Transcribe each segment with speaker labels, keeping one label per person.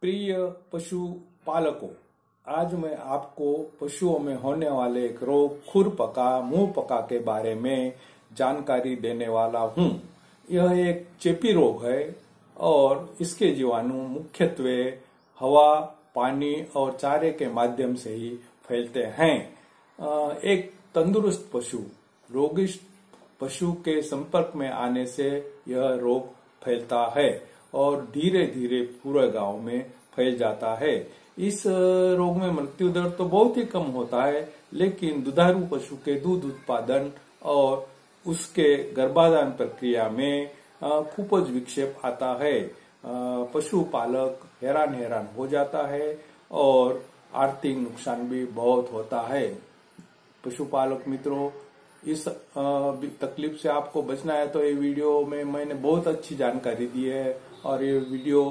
Speaker 1: प्रिय पशु पालकों आज मैं आपको पशुओं में होने वाले एक रोग खुर पका मुंह पका के बारे में जानकारी देने वाला हूँ यह एक चेपी रोग है और इसके जीवाणु मुख्यत्वे हवा पानी और चारे के माध्यम से ही फैलते हैं एक तंदुरुस्त पशु रोगिष्ट पशु के संपर्क में आने से यह रोग फैलता है और धीरे धीरे पूरे गांव में फैल जाता है इस रोग में मृत्यु दर तो बहुत ही कम होता है लेकिन दुधारू पशु के दूध उत्पादन और उसके गर्भाधान प्रक्रिया में खूपज विक्षेप आता है पशुपालक हैरान हैरान हो जाता है और आर्थिक नुकसान भी बहुत होता है पशुपालक मित्रों इस तकलीफ से आपको बचना है तो ये वीडियो में मैंने बहुत अच्छी जानकारी दी है और ये वीडियो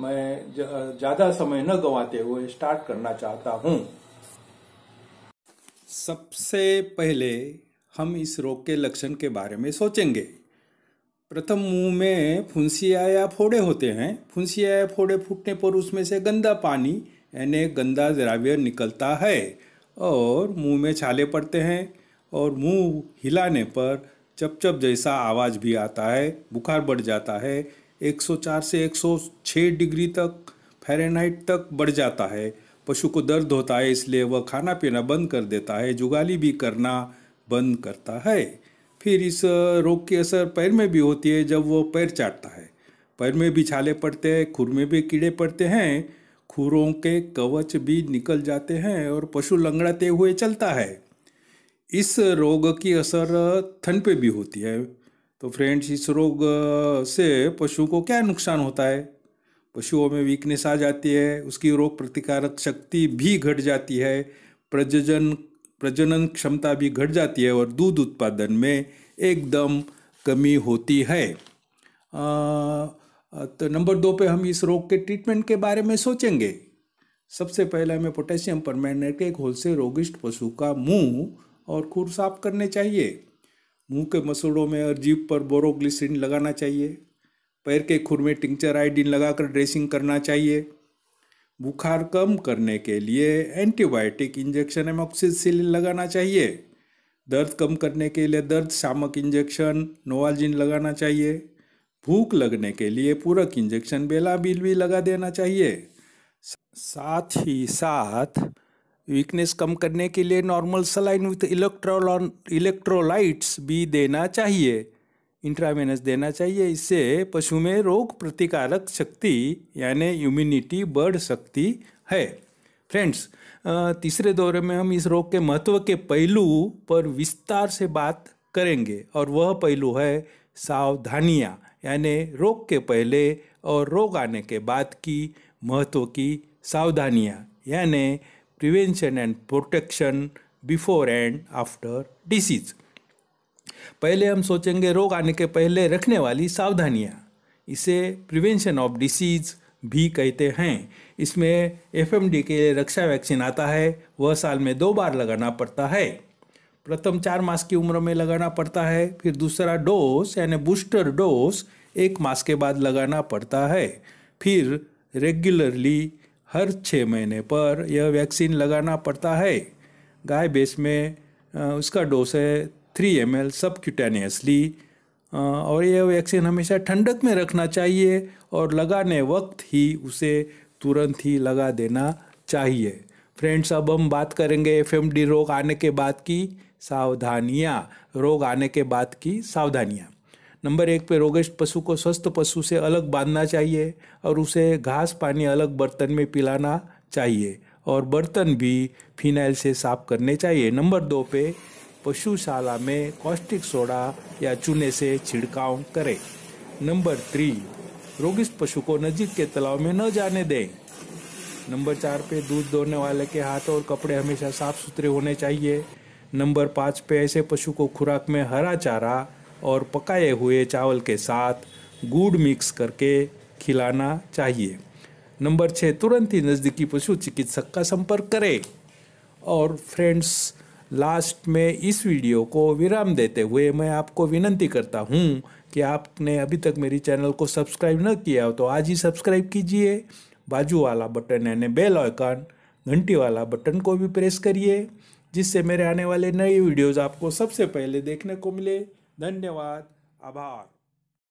Speaker 1: मैं ज़्यादा समय न गंवाते हुए स्टार्ट करना चाहता हूँ सबसे पहले हम इस रोग के लक्षण के बारे में सोचेंगे प्रथम मुंह में फुंसिया या फोड़े होते हैं फुंसिया या फोड़े फूटने पर उसमें से गंदा पानी यानी गंदा द्रव्य निकलता है और मुंह में छाले पड़ते हैं और मुंह हिलाने पर चपचप जैसा आवाज़ भी आता है बुखार बढ़ जाता है 104 से 106 डिग्री तक फ़ारेनहाइट तक बढ़ जाता है पशु को दर्द होता है इसलिए वह खाना पीना बंद कर देता है जुगाली भी करना बंद करता है फिर इस रोग की असर पैर में भी होती है जब वह पैर चाटता है पैर में भी छाले पड़ते हैं खुर में भी कीड़े पड़ते हैं खुरों के कवच भी निकल जाते हैं और पशु लंगड़ाते हुए चलता है इस रोग की असर थन पे भी होती है तो फ्रेंड्स इस रोग से पशु को क्या नुकसान होता है पशुओं में वीकनेस आ जाती है उसकी रोग प्रतिकारक शक्ति भी घट जाती है प्रजनन प्रजनन क्षमता भी घट जाती है और दूध उत्पादन में एकदम कमी होती है आ, तो नंबर दो पे हम इस रोग के ट्रीटमेंट के बारे में सोचेंगे सबसे पहले हमें पोटेशियम परमैंगनेट के एक होल से रोगिष्ट पशु का मुंह और खूर साफ करने चाहिए मुंह के मसूड़ों में और जीप पर बोरोग्लिसरीन लगाना चाहिए पैर के खुर में टिंचर आइडिन लगाकर ड्रेसिंग करना चाहिए बुखार कम करने के लिए एंटीबायोटिक इंजेक्शन एमोक्सिसिलिन लगाना चाहिए दर्द कम करने के लिए दर्द शामक इंजेक्शन नोवालजिन लगाना चाहिए भूख लगने के लिए पूरक इंजेक्शन बेलाबिल भी लगा देना चाहिए साथ ही साथ वीकनेस कम करने के लिए नॉर्मल सलाइन विथ इलेक्ट्रोलॉन इलेक्ट्रोलाइट्स भी देना चाहिए इंट्रावेनस देना चाहिए इससे पशु में रोग प्रतिकारक शक्ति यानी इम्यूनिटी बढ़ सकती है फ्रेंड्स तीसरे दौरे में हम इस रोग के महत्व के पहलू पर विस्तार से बात करेंगे और वह पहलू है सावधानियाँ यानि रोग के पहले और रोग आने के बाद की महत्व की सावधानियाँ यानी prevention and protection before and after disease पहले हम सोचेंगे रोग आने के पहले रखने वाली सावधानियाँ इसे प्रिवेंशन ऑफ डिसीज भी कहते हैं इसमें डी के लिए रक्षा वैक्सीन आता है वह साल में दो बार लगाना पड़ता है प्रथम चार मास की उम्र में लगाना पड़ता है फिर दूसरा डोज यानी बूस्टर डोज एक मास के बाद लगाना पड़ता है फिर रेगुलरली हर छः महीने पर यह वैक्सीन लगाना पड़ता है गाय बेस में उसका डोस है थ्री एम एल क्यूटेनियसली और यह वैक्सीन हमेशा ठंडक में रखना चाहिए और लगाने वक्त ही उसे तुरंत ही लगा देना चाहिए फ्रेंड्स अब हम बात करेंगे एफ रोग आने के बाद की सावधानियाँ रोग आने के बाद की सावधानियाँ नंबर एक पे रोगेस्ट पशु को स्वस्थ पशु से अलग बांधना चाहिए और उसे घास पानी अलग बर्तन में पिलाना चाहिए और बर्तन भी फिनाइल से साफ करने चाहिए नंबर दो पे पशुशाला में कॉस्टिक सोडा या चूने से छिड़काव करें नंबर थ्री रोगिस्ट पशु को नजीक के तालाब में न जाने दें नंबर चार पे दूध दोने वाले के हाथ और कपड़े हमेशा साफ सुथरे होने चाहिए नंबर पाँच पे ऐसे पशु को खुराक में हरा चारा और पकाए हुए चावल के साथ गुड़ मिक्स करके खिलाना चाहिए नंबर छः तुरंत ही नज़दीकी पशु चिकित्सक का संपर्क करें और फ्रेंड्स लास्ट में इस वीडियो को विराम देते हुए मैं आपको विनंती करता हूँ कि आपने अभी तक मेरी चैनल को सब्सक्राइब न किया हो तो आज ही सब्सक्राइब कीजिए बाजू वाला बटन यानी बेल आइकन घंटी वाला बटन को भी प्रेस करिए जिससे मेरे आने वाले नए वीडियोज़ आपको सबसे पहले देखने को मिले धन्यवाद आभार